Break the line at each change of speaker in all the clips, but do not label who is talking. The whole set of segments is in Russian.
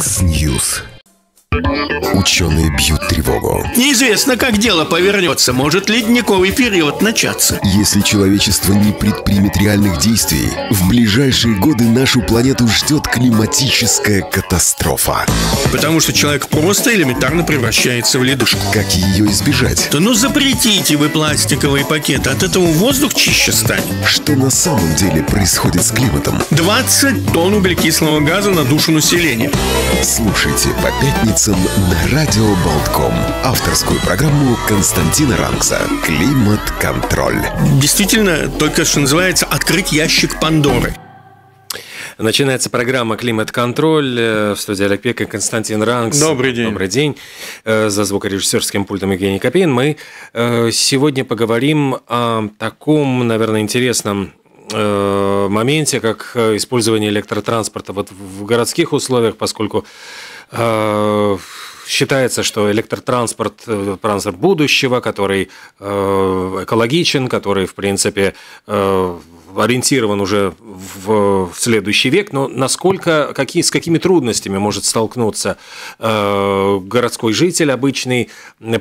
Яндекс Ньюс ученые бьют тревогу.
Неизвестно, как дело повернется. Может ледниковый период начаться.
Если человечество не предпримет реальных действий, в ближайшие годы нашу планету ждет климатическая катастрофа.
Потому что человек просто элементарно превращается в ледушку. Как ее избежать? Да ну запретите вы пластиковые пакеты. От этого воздух чище станет.
Что на самом деле происходит с климатом?
20 тонн углекислого газа на душу населения. Слушайте по пятницам на Радио Болтком. Авторскую
программу Константина Рангса. Климат-контроль.
Действительно, только что называется «Открыть ящик Пандоры». Начинается программа «Климат-контроль».
Э, в студии Олег Пек и Константин Ранкс. Добрый день. Добрый день. Э, за звукорежиссерским пультом Евгений Копейн. Мы э, сегодня поговорим о таком, наверное, интересном моменте, как использование электротранспорта вот в городских условиях, поскольку считается, что электротранспорт э, – транспорт будущего, который э, экологичен, который, в принципе, э, ориентирован уже в, в следующий век, но насколько, какие, с какими трудностями может столкнуться э, городской житель обычный,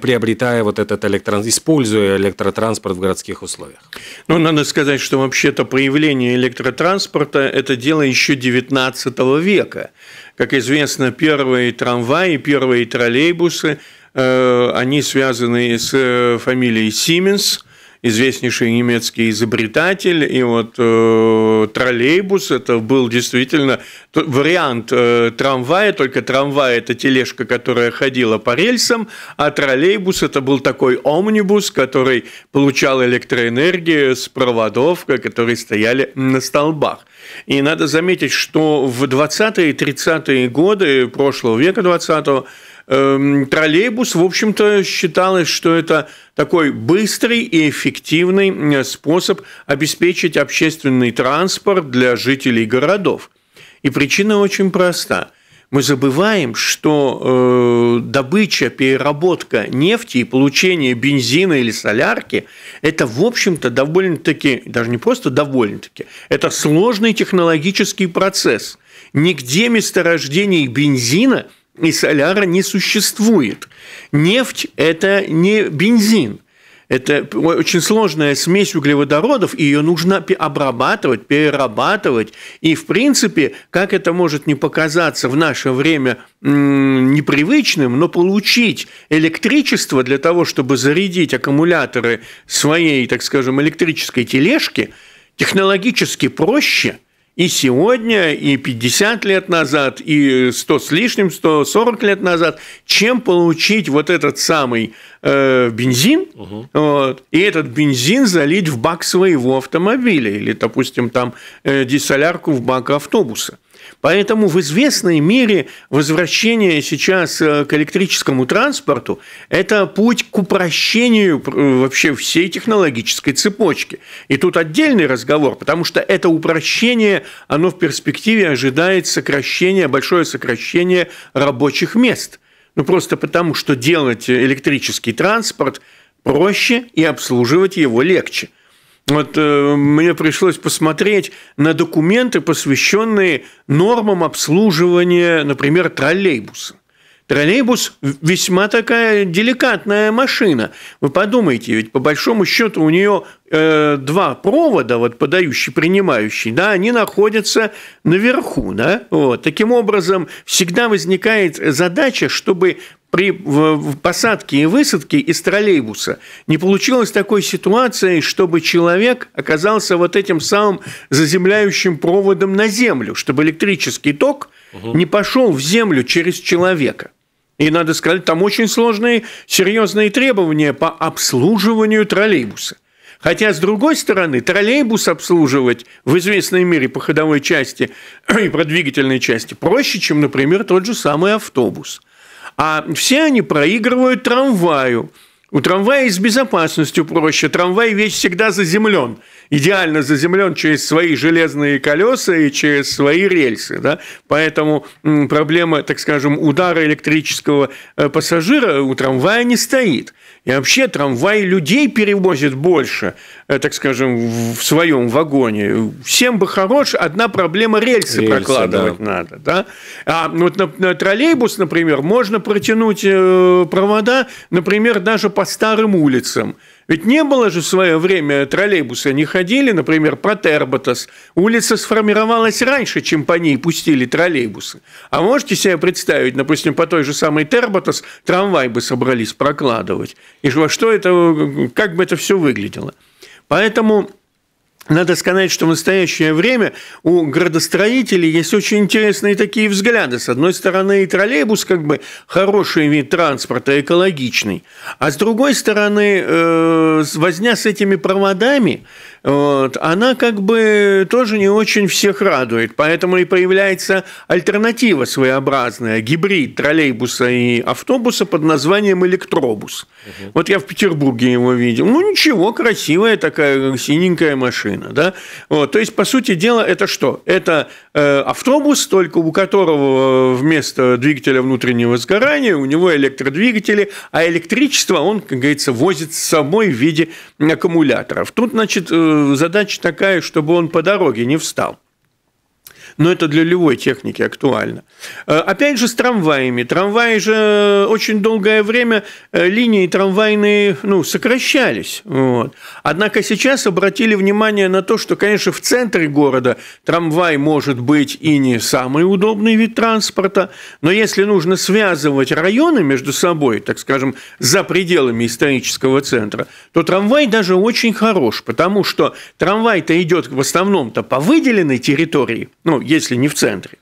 приобретая вот этот электротранспорт, используя электротранспорт в городских условиях?
Ну, надо сказать, что вообще-то появление электротранспорта – это дело еще 19 века. Как известно, первые трамваи, первые троллейбусы, э, они связаны с э, фамилией Сименс – известнейший немецкий изобретатель, и вот э, троллейбус это был действительно вариант э, трамвая, только трамвай это тележка, которая ходила по рельсам, а троллейбус это был такой омнибус, который получал электроэнергию с проводов, которые стояли на столбах. И надо заметить, что в 20-е и 30-е годы прошлого века 20-го Эм, троллейбус, в общем-то, считалось, что это такой быстрый и эффективный способ обеспечить общественный транспорт для жителей городов. И причина очень проста. Мы забываем, что э, добыча, переработка нефти и получение бензина или солярки – это, в общем-то, довольно-таки, даже не просто довольно-таки, это сложный технологический процесс. Нигде месторождений бензина – и соляра не существует. Нефть – это не бензин – это очень сложная смесь углеводородов, и ее нужно обрабатывать, перерабатывать. И, в принципе, как это может не показаться в наше время непривычным, но получить электричество для того, чтобы зарядить аккумуляторы своей, так скажем, электрической тележки, технологически проще – и сегодня, и 50 лет назад, и 100 с лишним, 140 лет назад, чем получить вот этот самый э, бензин, угу. вот, и этот бензин залить в бак своего автомобиля, или, допустим, там э, дисолярку в бак автобуса – Поэтому в известной мере возвращение сейчас э, к электрическому транспорту – это путь к упрощению э, вообще всей технологической цепочки. И тут отдельный разговор, потому что это упрощение, оно в перспективе ожидает сокращение, большое сокращение рабочих мест. Ну, просто потому, что делать электрический транспорт проще и обслуживать его легче – вот э, мне пришлось посмотреть на документы, посвященные нормам обслуживания, например, троллейбуса. Троллейбус весьма такая деликатная машина. Вы подумайте, ведь по большому счету у нее э, два провода, вот подающий, принимающий, да, они находятся наверху, да. Вот. Таким образом всегда возникает задача, чтобы при посадке и высадке из троллейбуса не получилось такой ситуации, чтобы человек оказался вот этим самым заземляющим проводом на землю, чтобы электрический ток угу. не пошел в землю через человека. И надо сказать, там очень сложные, серьезные требования по обслуживанию троллейбуса. Хотя, с другой стороны, троллейбус обслуживать в известной мере по ходовой части и по двигательной части проще, чем, например, тот же самый автобус – а все они проигрывают трамваю. У трамвая и с безопасностью проще. Трамвай весь всегда заземлен идеально заземлен через свои железные колеса и через свои рельсы. Да? Поэтому проблема, так скажем, удара электрического э, пассажира у трамвая не стоит. И вообще трамвай людей перевозит больше, э, так скажем, в своем вагоне. Всем бы хорош, одна проблема рельсы, рельсы прокладывать да. надо. Да? А ну, вот на, на троллейбус, например, можно протянуть э, провода, например, даже по старым улицам. Ведь не было же в свое время троллейбуса, они ходили, например, по Терботас. Улица сформировалась раньше, чем по ней пустили троллейбусы. А можете себе представить, допустим, по той же самой Терботас трамвай бы собрались прокладывать? И во что это, как бы это все выглядело? Поэтому надо сказать, что в настоящее время у градостроителей есть очень интересные такие взгляды. С одной стороны, и троллейбус как бы хороший вид транспорта, экологичный. А с другой стороны, э, возня с этими проводами, она как бы тоже не очень всех радует. Поэтому и появляется альтернатива своеобразная, гибрид троллейбуса и автобуса под названием электробус. Угу. Вот я в Петербурге его видел. Ну ничего, красивая такая синенькая машина. Пушкина. Да? Вот, то есть, по сути дела, это что? Это э, автобус, только у которого э, вместо двигателя внутреннего сгорания у него электродвигатели, а электричество он, как говорится, возит с собой в виде аккумуляторов. Тут, значит, э, задача такая, чтобы он по дороге не встал но это для любой техники актуально. Э, опять же с трамваями. Трамваи же э, очень долгое время э, линии трамвайные ну, сокращались. Вот. Однако сейчас обратили внимание на то, что, конечно, в центре города трамвай может быть и не самый удобный вид транспорта, но если нужно связывать районы между собой, так скажем, за пределами исторического центра, то трамвай даже очень хорош, потому что трамвай-то идет в основном-то по выделенной территории, ну, если не в центре.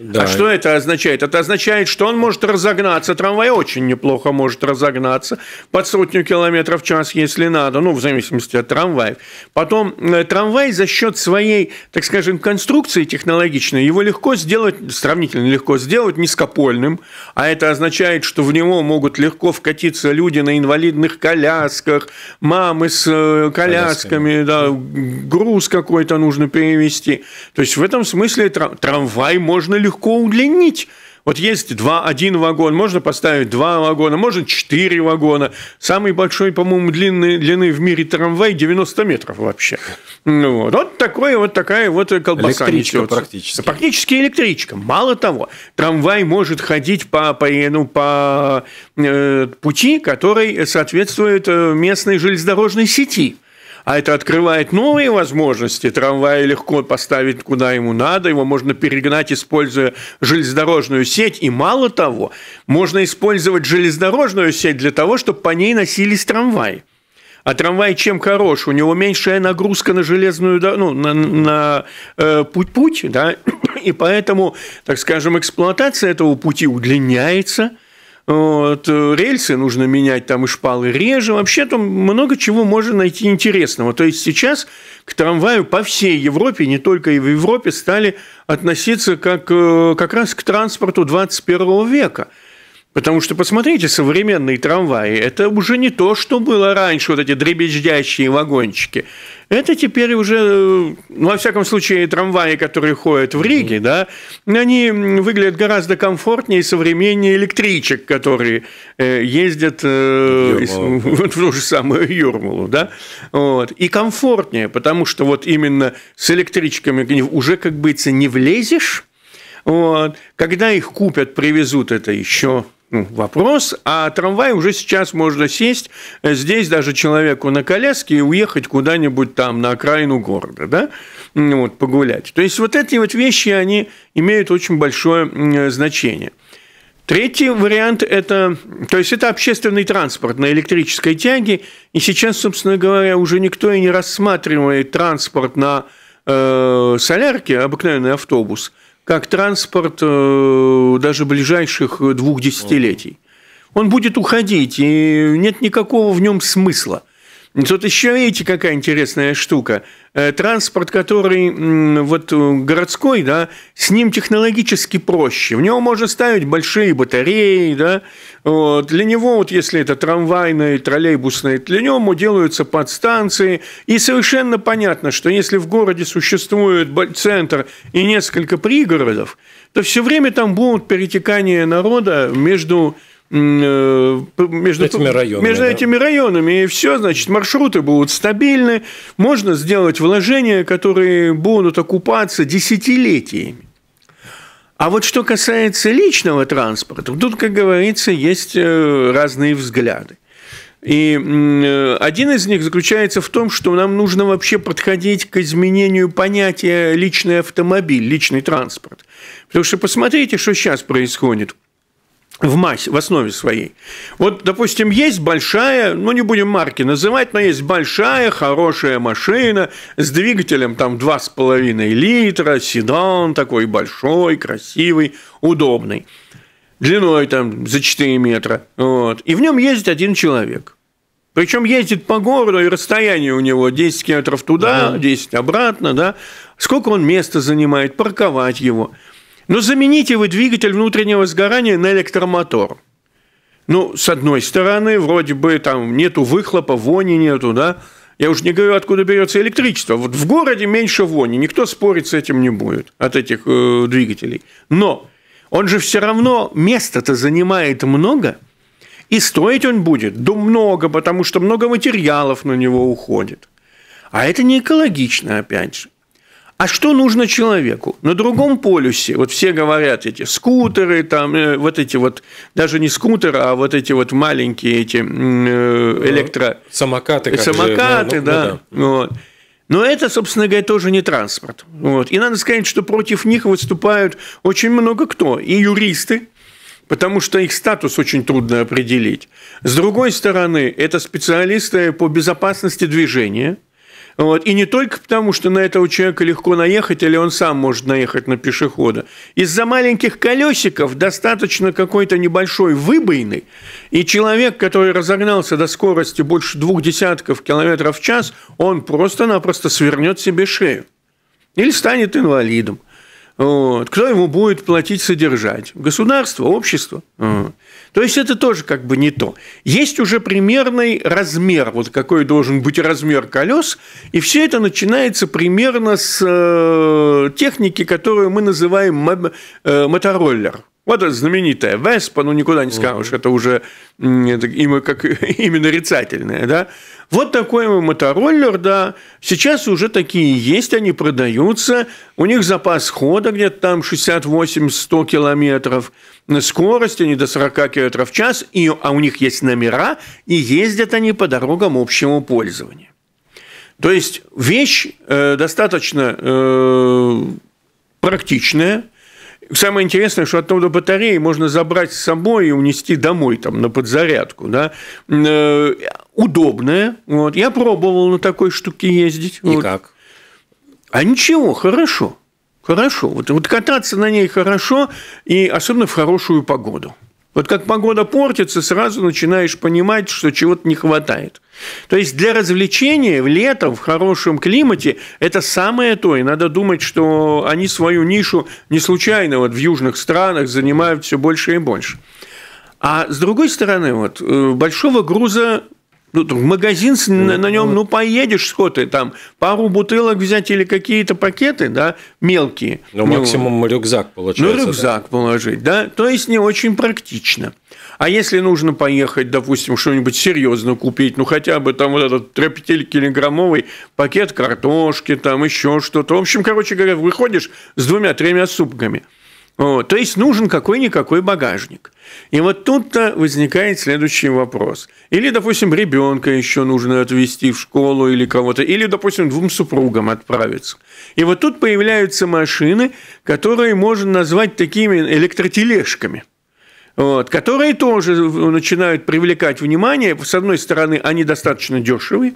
Да. А что это означает? Это означает, что он может разогнаться, трамвай очень неплохо может разогнаться под сотню километров в час, если надо, ну, в зависимости от трамваев. Потом э, трамвай за счет своей, так скажем, конструкции технологичной, его легко сделать, сравнительно легко сделать низкопольным, а это означает, что в него могут легко вкатиться люди на инвалидных колясках, мамы с э, колясками, колясками. да, груз какой-то нужно перевести. То есть в этом смысле трамвай можно легко легко удлинить. Вот есть два, один вагон, можно поставить два вагона, можно четыре вагона. Самый большой, по-моему, длины, длины в мире трамвай 90 метров вообще. Ну вот, вот, такое, вот такая вот колбаса. Электричка несется. практически. Практически электричка. Мало того, трамвай может ходить по, по, ну, по э, пути, который соответствует э, местной железнодорожной сети а это открывает новые возможности. Трамвай легко поставить куда ему надо, его можно перегнать, используя железнодорожную сеть. И мало того, можно использовать железнодорожную сеть для того, чтобы по ней носились трамваи. А трамвай чем хорош? У него меньшая нагрузка на железную, ну, на, на э, путь-путь, да, и поэтому, так скажем, эксплуатация этого пути удлиняется – вот, э, рельсы нужно менять, там и шпалы реже. Вообще там много чего можно найти интересного. То есть сейчас к трамваю по всей Европе, не только и в Европе, стали относиться как, э, как раз к транспорту 21 века – Потому что, посмотрите, современные трамваи – это уже не то, что было раньше, вот эти дребезжащие вагончики. Это теперь уже, э, ну, во всяком случае, трамваи, которые ходят в Риге, да, они выглядят гораздо комфортнее и современнее электричек, которые э, ездят э, в ту же самую Юрмалу, да, вот. и комфортнее, потому что вот именно с электричками уже, как бы, не влезешь, вот. Когда их купят, привезут это еще ну, вопрос, а трамвай уже сейчас можно сесть э, здесь даже человеку на коляске и уехать куда-нибудь там на окраину города, да, вот, погулять. То есть вот эти вот вещи, они имеют очень большое э, значение. Третий вариант – это, то есть это общественный транспорт на электрической тяге, и сейчас, собственно говоря, уже никто и не рассматривает транспорт на э, солярке, обыкновенный автобус – как транспорт э, даже ближайших двух десятилетий. Он будет уходить, и нет никакого в нем смысла. Тут еще, видите, какая интересная штука. Э, транспорт, который вот э, городской, да, с ним технологически проще. В него можно ставить большие батареи, да. Вот. Для него, вот если это трамвайные, троллейбусные, для него делаются подстанции. И совершенно понятно, что если в городе существует центр и несколько пригородов, то все время там будут перетекания народа между Э, между этими районами. Между да. этими районами. И все, значит, маршруты будут стабильны. Можно сделать вложения, которые будут окупаться десятилетиями. А вот что касается личного транспорта, тут, как говорится, есть э, разные взгляды. И э, один из них заключается в том, что нам нужно вообще подходить к изменению понятия личный автомобиль, личный транспорт. Потому что посмотрите, что сейчас происходит – в мать, в основе своей. Вот, допустим, есть большая, ну не будем марки называть, но есть большая, хорошая машина с двигателем там 2,5 литра, седан такой большой, красивый, удобный, длиной там за 4 метра. Вот. И в нем ездит один человек. Причем ездит по городу, и расстояние у него 10 километров туда, 10 обратно, да. Сколько он места занимает, парковать его – но замените вы двигатель внутреннего сгорания на электромотор. Ну, с одной стороны, вроде бы там нету выхлопа, вони нету, да? Я уже не говорю, откуда берется электричество. Вот в городе меньше вони, никто спорить с этим не будет, от этих э, двигателей. Но он же все равно место-то занимает много, и стоить он будет, да много, потому что много материалов на него уходит. А это не экологично, опять же. А что нужно человеку? На другом полюсе, вот все говорят эти скутеры, там, э, вот эти вот, даже не скутеры, а вот эти вот маленькие эти э, ну, электро... Самокаты. Самокаты, же, ну, ну, да. ну, да. Вот. Но это, собственно говоря, тоже не транспорт. Вот. И надо сказать, что против них выступают очень много кто. И юристы, потому что их статус очень трудно определить. С другой стороны, это специалисты по безопасности движения – вот. И не только потому, что на этого человека легко наехать, или он сам может наехать на пешехода. Из-за маленьких колесиков достаточно какой-то небольшой выбойны, и человек, который разогнался до скорости больше двух десятков километров в час, он просто-напросто свернет себе шею. Или станет инвалидом. Вот. Кто ему будет платить содержать? Государство, общество. Вот. То есть это тоже как бы не то. Есть уже примерный размер, вот какой должен быть размер колес, и все это начинается примерно с э, техники, которую мы называем э, мотороллер. Вот это знаменитая Веспа, ну никуда не скажешь, это уже это имя, как, именно рицательное, да. Вот такой мотороллер, да. Сейчас уже такие есть, они продаются. У них запас хода где-то там 68-100 километров. Скорость они до 40 километров в час. И, а у них есть номера, и ездят они по дорогам общего пользования. То есть вещь э, достаточно э, практичная – Самое интересное, что оттуда батареи можно забрать с собой и унести домой там, на подзарядку. Да? Э, Удобная. Вот. Я пробовал на такой штуке ездить. И вот. как? А ничего, хорошо. Хорошо. Вот, вот кататься на ней хорошо, и особенно в хорошую погоду. Вот как погода портится, сразу начинаешь понимать, что чего-то не хватает. То есть для развлечения в лето в хорошем климате это самое то. И надо думать, что они свою нишу не случайно вот в южных странах занимают все больше и больше. А с другой стороны, вот, э, большого груза ну, в магазин на, на нем, ну, ну поедешь, что ты там, пару бутылок взять или какие-то пакеты, да, мелкие. Ну, ну максимум рюкзак получается. Ну, рюкзак да? положить, да, то есть не очень практично. А если нужно поехать, допустим, что-нибудь серьезно купить, ну, хотя бы там вот этот 3-5-килограммовый пакет картошки, там еще что-то. В общем, короче говоря, выходишь с двумя-тремя сумками – вот, то есть нужен какой-никакой багажник. И вот тут-то возникает следующий вопрос. Или, допустим, ребенка еще нужно отвезти в школу или кого-то, или, допустим, двум супругам отправиться. И вот тут появляются машины, которые можно назвать такими электротележками. Вот, которые тоже начинают привлекать внимание. С одной стороны, они достаточно дешевые,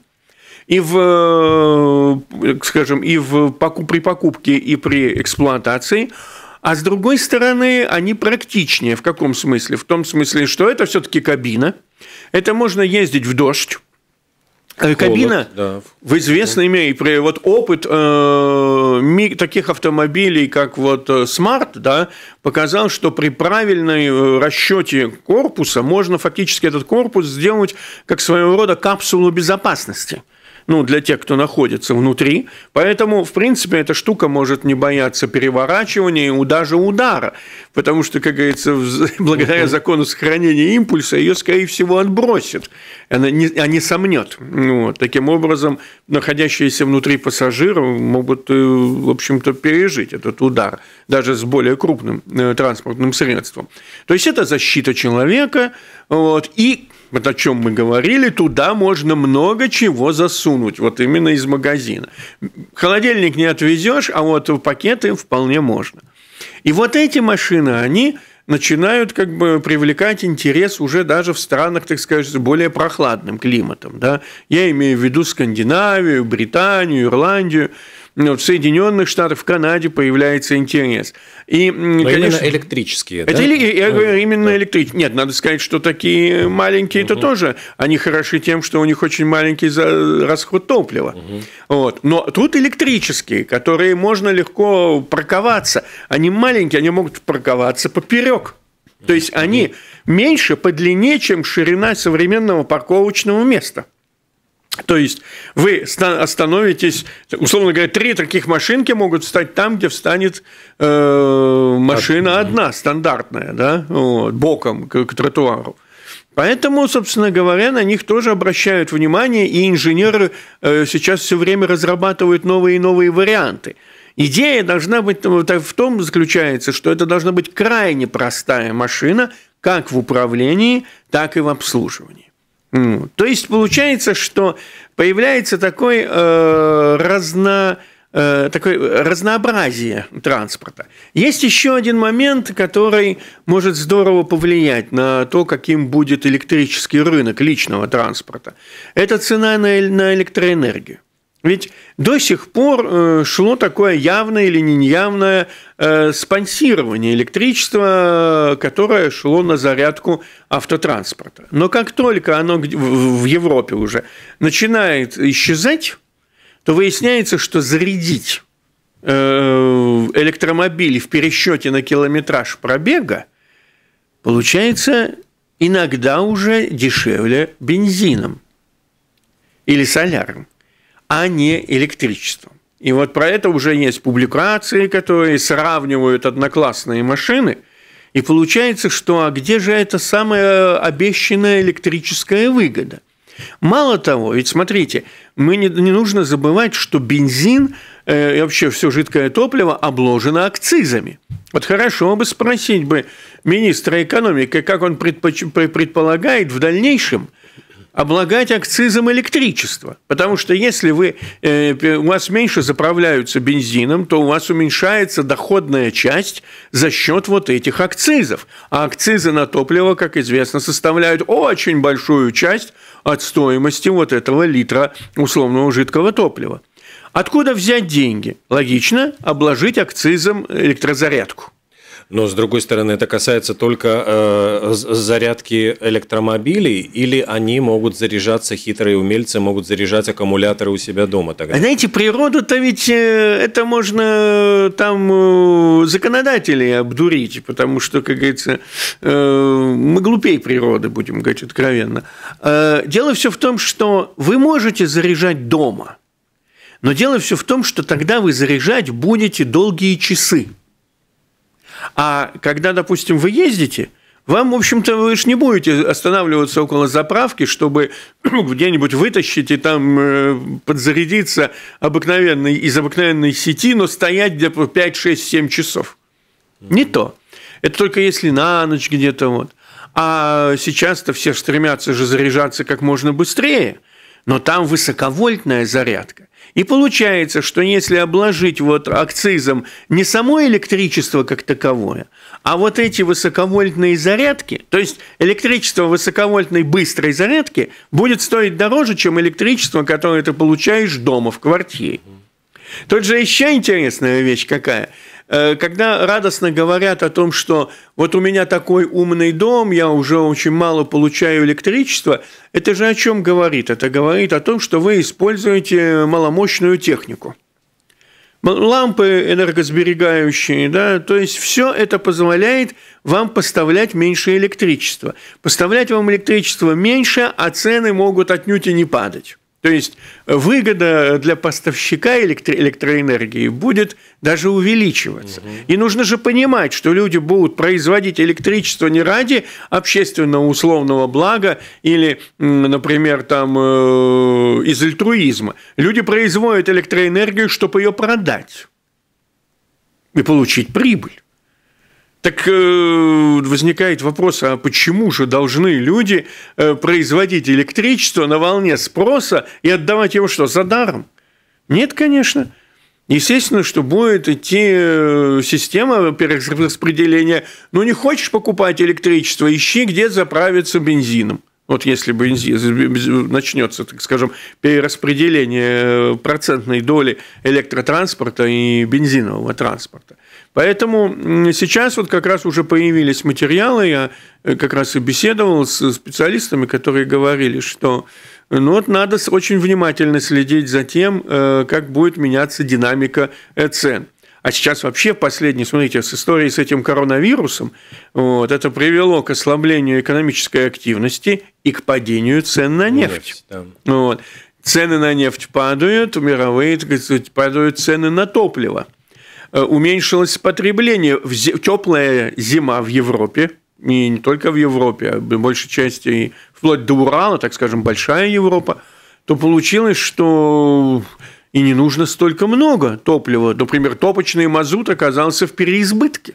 и в, э, скажем, и в, при покупке, и при эксплуатации – а с другой стороны, они практичнее. В каком смысле? В том смысле, что это все-таки кабина. Это можно ездить в дождь. Э, Холод, Кабина да. в известной мере, вот опыт э, таких автомобилей, как вот э, Smart, да, показал, что при правильной э, расчете корпуса можно фактически этот корпус сделать как своего рода капсулу безопасности ну, для тех, кто находится внутри. Поэтому, в принципе, эта штука может не бояться переворачивания и даже удара, потому что, как говорится, благодаря закону сохранения импульса ее, скорее всего, отбросит, она не, а не сомнет. Ну, вот. Таким образом, находящиеся внутри пассажира могут, э, в общем-то, пережить этот удар, даже с более крупным э, транспортным средством. То есть это защита человека, вот. И вот о чем мы говорили, туда можно много чего засунуть, вот именно из магазина. Холодильник не отвезешь, а вот в пакеты вполне можно. И вот эти машины, они начинают как бы привлекать интерес уже даже в странах, так сказать, с более прохладным климатом. Да? Я имею в виду Скандинавию, Британию, Ирландию – ну в Соединенных Штатах, в Канаде появляется интерес. И, Но конечно, именно электрические, это да? Или, я говорю, ну, именно да. электрические. Нет, надо сказать, что такие маленькие, это тоже, они хороши тем, что у них очень маленький расход топлива. Угу. Вот. Но тут электрические, которые можно легко парковаться. Они маленькие, они могут парковаться поперек. То есть они меньше по длине, чем ширина современного парковочного места. То есть вы остановитесь, условно говоря, три таких машинки могут встать там, где встанет э, машина одна, стандартная, да, вот, боком к, к тротуару. Поэтому, собственно говоря, на них тоже обращают внимание, и инженеры э, сейчас все время разрабатывают новые и новые варианты. Идея должна быть в том заключается, что это должна быть крайне простая машина, как в управлении, так и в обслуживании. То есть получается, что появляется такой э, разно э, такое разнообразие транспорта. Есть еще один момент, который может здорово повлиять на то, каким будет электрический рынок личного транспорта. Это цена на электроэнергию. Ведь до сих пор э, шло такое явное или неявное э, спонсирование электричества, которое шло на зарядку автотранспорта. Но как только оно в Европе уже начинает исчезать, то выясняется, что зарядить э, электромобиль в пересчете на километраж пробега получается иногда уже дешевле бензином или солярным а не электричеством. И вот про это уже есть публикации, которые сравнивают одноклассные машины. И получается, что а где же эта самая обещанная электрическая выгода? Мало того, ведь смотрите, мы не, не нужно забывать, что бензин э, и вообще все жидкое топливо обложено акцизами. Вот хорошо бы спросить бы министра экономики, как он предпоч- предполагает в дальнейшем – облагать акцизом электричество. Потому что если вы, э, у вас меньше заправляются бензином, то у вас уменьшается доходная часть за счет вот этих акцизов. А акцизы на топливо, как известно, составляют очень большую часть от стоимости вот этого литра условного жидкого топлива. Откуда взять деньги? Логично, обложить акцизом электрозарядку но с другой стороны это
касается только э, зарядки электромобилей, или они могут заряжаться, хитрые умельцы могут заряжать аккумуляторы у себя дома тогда?
А знаете, природу-то ведь э, это можно э, там э, законодателей обдурить, потому что, как говорится, э, мы глупей природы, будем говорить откровенно. Э, дело все в том, что вы можете заряжать дома – но дело все в том, что тогда вы заряжать будете долгие часы. А когда, допустим, вы ездите, вам, в общем-то, вы же не будете останавливаться около заправки, чтобы ну, где-нибудь вытащить и там э, подзарядиться обыкновенной, из обыкновенной сети, но стоять где-то 5-6-7 часов. Не то. Это только если на ночь где-то вот. А сейчас-то все стремятся же заряжаться как можно быстрее – но там высоковольтная зарядка. И получается, что если обложить вот акцизом не само электричество как таковое, а вот эти высоковольтные зарядки, то есть электричество высоковольтной быстрой зарядки будет стоить дороже, чем электричество, которое ты получаешь дома в квартире. Тут же еще интересная вещь какая – Э, когда радостно говорят о том, что вот у меня такой умный дом, я уже очень мало получаю электричество, это же о чем говорит? Это говорит о том, что вы используете маломощную технику. Лампы энергосберегающие, да, то есть все это позволяет вам поставлять меньше электричества. Поставлять вам электричество меньше, а цены могут отнюдь и не падать. То есть выгода для поставщика электро- электроэнергии будет даже увеличиваться. Угу. И нужно же понимать, что люди будут производить электричество не ради общественного условного блага или, например, там, э, из альтруизма. Люди производят электроэнергию, чтобы ее продать и получить прибыль. Так э, возникает вопрос, а почему же должны люди э, производить электричество на волне спроса и отдавать его что, за даром? Нет, конечно. Естественно, что будет идти э, система перераспределения. Ну, не хочешь покупать электричество, ищи, где заправиться бензином. Вот если бензин, начнется, так скажем, перераспределение процентной доли электротранспорта и бензинового транспорта. Поэтому сейчас вот как раз уже появились материалы, я э, как раз и беседовал с э, специалистами, которые говорили, что э, ну вот надо очень внимательно следить за тем, как будет меняться динамика цен. А сейчас вообще последний, смотрите, с историей с этим коронавирусом, вот, это привело к ослаблению экономической активности и к падению цен на ну, нефть. нефть да. вот. Цены на нефть падают, мировые, падают цены на топливо. Э, уменьшилось потребление. в Теплая зима в Европе, и не только в Европе, а в большей части вплоть до Урала, так скажем, большая Европа, то получилось, что и не нужно столько много топлива. Например, топочный мазут оказался в переизбытке.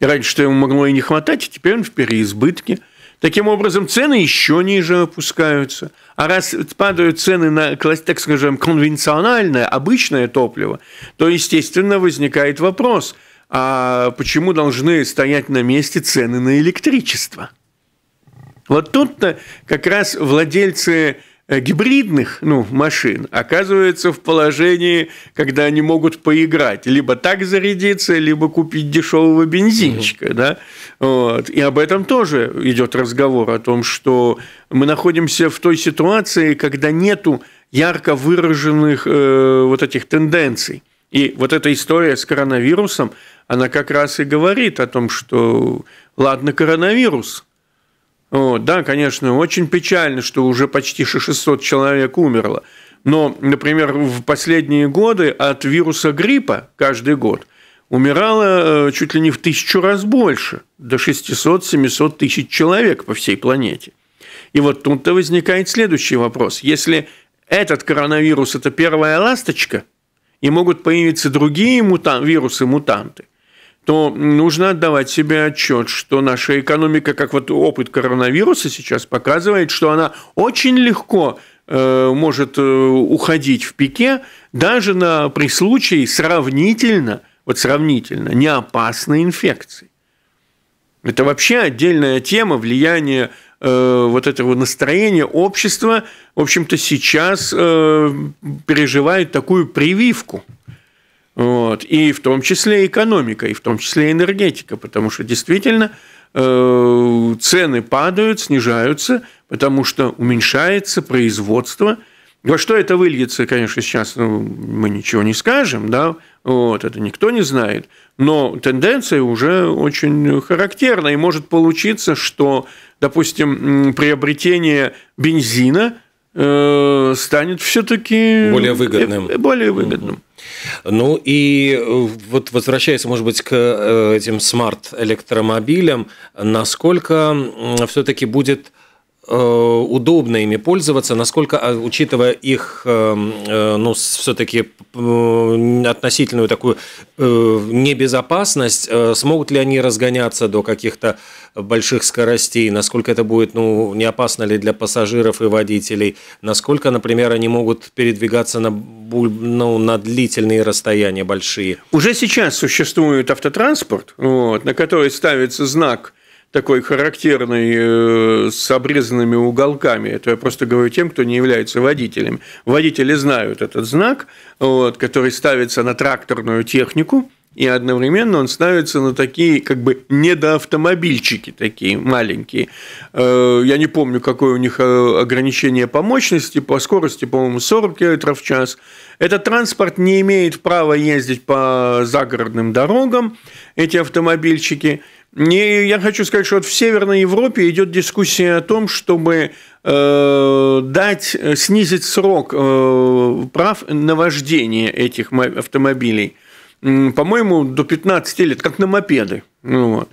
Раньше-то ему могло и не хватать, а теперь он в переизбытке – Таким образом, цены еще ниже опускаются. А раз падают цены на, так скажем, конвенциональное, обычное топливо, то, естественно, возникает вопрос, а почему должны стоять на месте цены на электричество? Вот тут-то как раз владельцы Э, гибридных ну, машин оказываются в положении, когда они могут поиграть, либо так зарядиться, либо купить дешевого бензинчика. Да? Вот. И об этом тоже идет разговор, о том, что мы находимся в той ситуации, когда нету ярко выраженных э, вот этих тенденций. И вот эта история с коронавирусом, она как раз и говорит о том, что ладно коронавирус, вот, да, конечно, очень печально, что уже почти 600 человек умерло. Но, например, в последние годы от вируса гриппа каждый год умирало э, чуть ли не в тысячу раз больше, до 600-700 тысяч человек по всей планете. И вот тут-то возникает следующий вопрос. Если этот коронавирус – это первая ласточка, и могут появиться другие мутан- вирусы-мутанты, то нужно отдавать себе отчет, что наша экономика, как вот опыт коронавируса сейчас показывает, что она очень легко э, может э, уходить в пике даже на, при случае сравнительно, вот сравнительно, не опасной инфекции. Это вообще отдельная тема влияния э, вот этого настроения общества, в общем-то, сейчас э, переживает такую прививку – вот. И в том числе экономика, и в том числе энергетика, потому что действительно э, цены падают, снижаются, потому что уменьшается производство. Во что это выльется, конечно, сейчас ну, мы ничего не скажем, да, вот, это никто не знает, но тенденция уже очень характерна, и может получиться, что, допустим, приобретение бензина э, станет все-таки более выгодным. Э, более выгодным.
Ну и э, вот возвращаясь, может быть, к э, этим смарт-электромобилям, насколько все-таки будет Э, удобно ими пользоваться, насколько, а, учитывая их, эм, э, ну, все-таки э, относительную такую небезопасность, смогут ли они разгоняться до каких-то больших скоростей, насколько это будет, ну, не опасно ли для пассажиров и водителей, насколько, например, они могут передвигаться на, ну, на длительные
расстояния большие. Уже сейчас существует автотранспорт, вот, на который ставится знак – такой характерный э, с обрезанными уголками. Это я просто говорю тем, кто не является водителем. Водители знают этот знак, вот, который ставится на тракторную технику, и одновременно он ставится на такие как бы недоавтомобильчики такие маленькие. Э, я не помню, какое у них э, ограничение по мощности, по скорости, по-моему, 40 км в час. Этот транспорт не имеет права ездить по загородным дорогам, эти автомобильчики. Не, я хочу сказать, что вот в Северной Европе идет дискуссия о том, чтобы э, дать, э, снизить срок э, прав на вождение этих автомобилей. По-моему, до 15 лет, как на мопеды. Ну вот.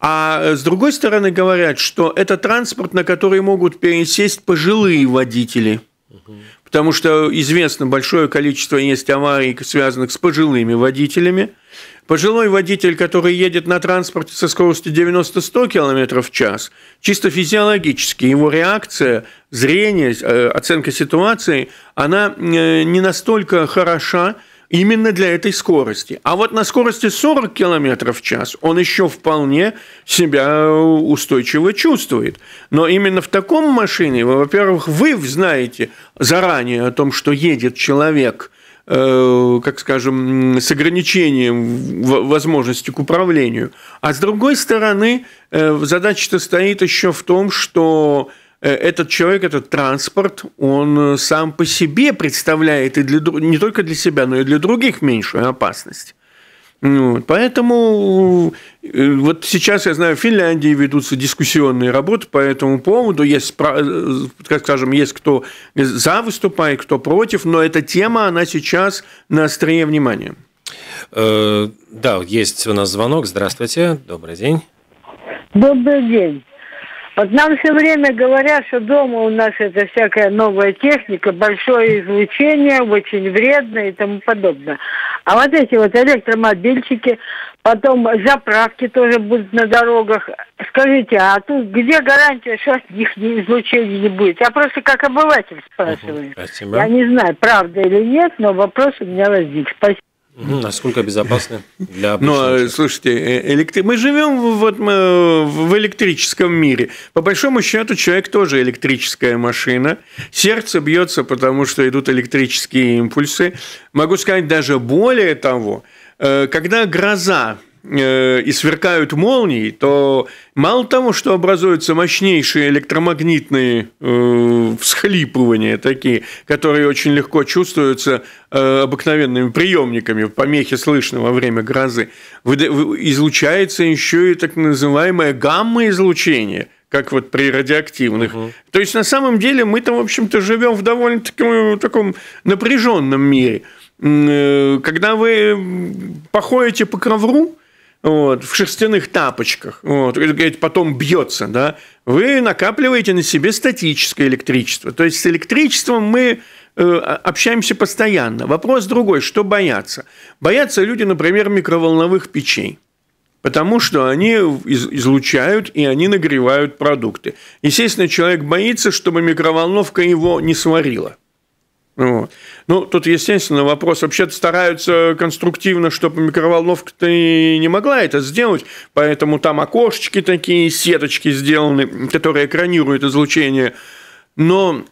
А э, с другой стороны говорят, что это транспорт, на который могут пересесть пожилые водители. Потому что известно большое количество есть аварий, связанных с пожилыми водителями. Пожилой водитель, который едет на транспорте со скоростью 90-100 км в час, чисто физиологически, его реакция, зрение, э, оценка ситуации, она э, не настолько хороша, именно для этой скорости. А вот на скорости 40 км в час он еще вполне себя э, устойчиво чувствует. Но именно в таком машине, во-первых, вы знаете заранее о том, что едет человек – Э, как скажем, с ограничением возможности к управлению. А с другой стороны, э, задача-то стоит еще в том, что э, этот человек, этот транспорт, он сам по себе представляет и для, не только для себя, но и для других меньшую опасность. Ну, вот. Поэтому э, вот сейчас, я знаю, в Финляндии ведутся дискуссионные работы по этому поводу. Есть, э, как скажем, есть кто за выступает, кто против, но эта тема, она сейчас на острие внимания.
Э, да, есть у нас звонок. Здравствуйте, добрый день.
Добрый день. Вот нам все время говорят, что дома у нас это всякая новая техника, большое излучение, очень вредно и тому подобное. А вот эти вот электромобильчики, потом заправки тоже будут на дорогах. Скажите, а тут где гарантия, что от них излучения не будет? Я просто как обыватель спрашиваю. Угу, спасибо. Я не знаю, правда или нет, но вопрос у меня возник. Спасибо насколько безопасны для Ну, слушайте, э, электри... мы живем вот мы э, в электрическом мире. По большому счету, человек тоже электрическая машина. Сердце бьется, потому что идут электрические импульсы. Могу сказать даже более того, когда гроза Э, и сверкают молнии, то мало того, что образуются мощнейшие электромагнитные э, всхлипывания такие, которые очень легко чувствуются э, обыкновенными приемниками, помехи слышно во время грозы, излучается еще и так называемое гамма-излучение – как вот при радиоактивных. Угу. То есть на самом деле мы там в общем-то, живем в довольно таком, таком напряженном мире. Когда вы походите по ковру, вот, в шерстяных тапочках, вот, потом бьется, да, вы накапливаете на себе статическое электричество. То есть с электричеством мы э, общаемся постоянно. Вопрос другой, что боятся? Боятся люди, например, микроволновых печей потому что они излучают и они нагревают продукты. Естественно, человек боится, чтобы микроволновка его не сварила. Вот. Ну, тут, естественно, вопрос. Вообще-то стараются конструктивно, чтобы микроволновка-то не могла это сделать, поэтому там окошечки такие, сеточки сделаны, которые экранируют излучение. Но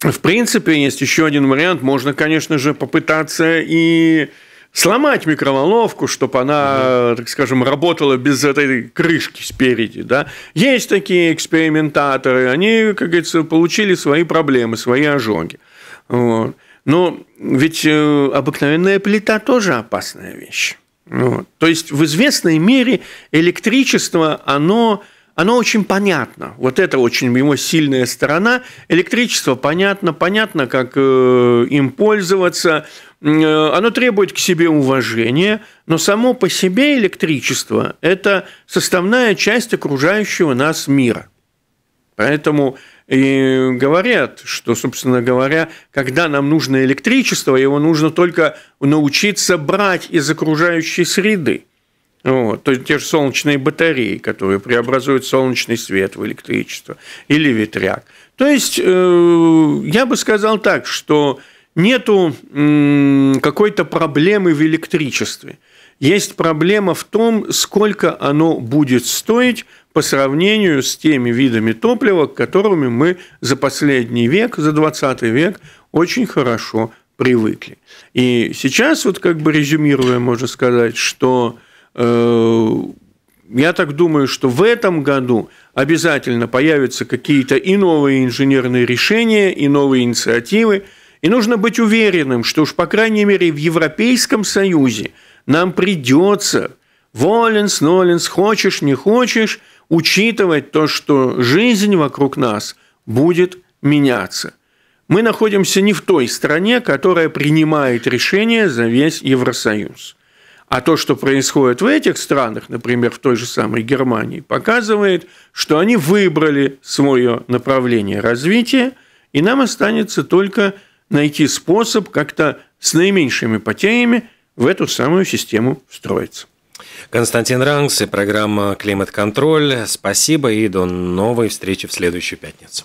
в принципе, есть еще один вариант. Можно, конечно же, попытаться и сломать микроволновку, чтобы она, угу. так скажем, работала без этой крышки спереди. Да? Есть такие экспериментаторы, они, как говорится, получили свои проблемы, свои ожоги. Вот. Но ведь э, обыкновенная плита тоже опасная вещь. Вот. То есть в известной мере электричество, оно, оно очень понятно. Вот это очень его сильная сторона. Электричество понятно, понятно, как э, им пользоваться. Э, оно требует к себе уважения, но само по себе электричество – это составная часть окружающего нас мира. Поэтому и говорят, что, собственно говоря, когда нам нужно электричество, его нужно только научиться брать из окружающей среды. Вот, то есть те же солнечные батареи, которые преобразуют солнечный свет в электричество, или ветряк. То есть э, я бы сказал так, что нету какой-то проблемы в электричестве. Есть проблема в том, сколько оно будет стоить, по сравнению с теми видами топлива, которыми мы за последний век, за 20 век очень хорошо привыкли. И сейчас, вот как бы резюмируя, можно сказать, что э, я так думаю, что в этом году обязательно появятся какие-то и новые инженерные решения, и новые инициативы. И нужно быть уверенным, что уж, по крайней мере, в Европейском Союзе нам придется волен, нолен, хочешь, не хочешь – учитывать то, что жизнь вокруг нас будет меняться. Мы находимся не в той стране, которая принимает решения за весь Евросоюз. А то, что происходит в этих странах, например, в той же самой Германии, показывает, что они выбрали свое направление развития, и нам останется только найти способ как-то с наименьшими потерями в эту самую систему встроиться. Константин Рангс и программа «Климат-контроль».
Спасибо и до новой встречи в следующую пятницу.